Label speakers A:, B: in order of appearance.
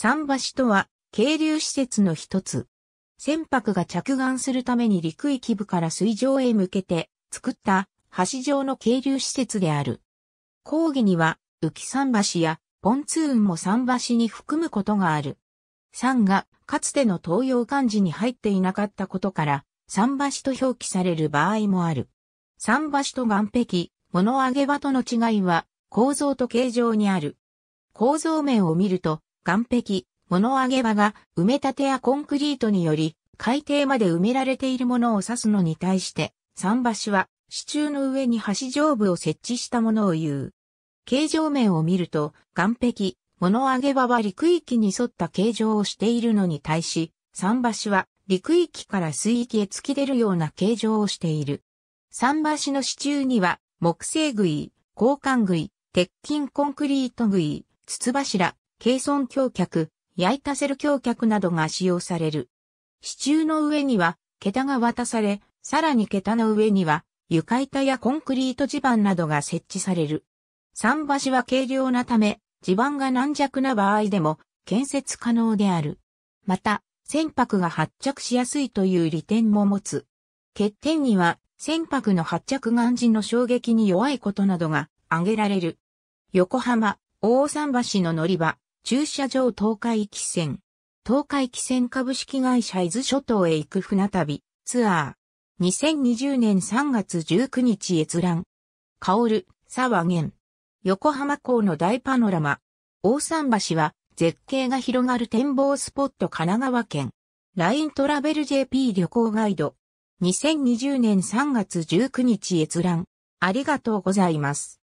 A: 桟橋とは、渓流施設の一つ。船舶が着岸するために陸域部から水上へ向けて作った橋状の渓流施設である。講義には浮き桟橋やポンツーンも桟橋に含むことがある。桟がかつての東洋漢字に入っていなかったことから桟橋と表記される場合もある。桟橋と岸壁、物上げ場との違いは構造と形状にある。構造面を見ると岸壁、物上げ場が埋め立てやコンクリートにより海底まで埋められているものを指すのに対して、桟橋は支柱の上に橋上部を設置したものを言う。形状面を見ると、岸壁、物上げ場は陸域に沿った形状をしているのに対し、桟橋は陸域から水域へ突き出るような形状をしている。桟橋の支柱には、木製杭、交換杭、鉄筋コンクリート杭、筒柱、ケイソン橋脚、焼いたセル橋脚などが使用される。支柱の上には、桁が渡され、さらに桁の上には、床板やコンクリート地盤などが設置される。桟橋は軽量なため、地盤が軟弱な場合でも建設可能である。また、船舶が発着しやすいという利点も持つ。欠点には、船舶の発着岩時の衝撃に弱いことなどが挙げられる。横浜、大桟橋の乗り場、駐車場東海汽船。東海汽船株式会社伊豆諸島へ行く船旅、ツアー。2020年3月19日閲覧。薫、沢源。横浜港の大パノラマ。大桟橋は絶景が広がる展望スポット神奈川県。LINE トラベル JP 旅行ガイド。2020年3月19日閲覧。ありがとうございます。